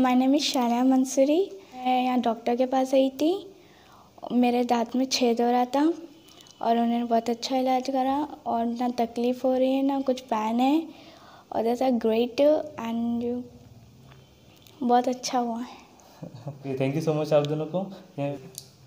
my name is शारा मंसूरी मैं यहाँ डॉक्टर के पास आई थी मेरे दांत में छेद हो रहा था और उन्होंने बहुत अच्छा इलाज करा और ना तकलीफ़ हो रही है ना कुछ पैन है और दैट आर ग्रेट एंड बहुत अच्छा हुआ है थैंक यू सो मच आप दोनों को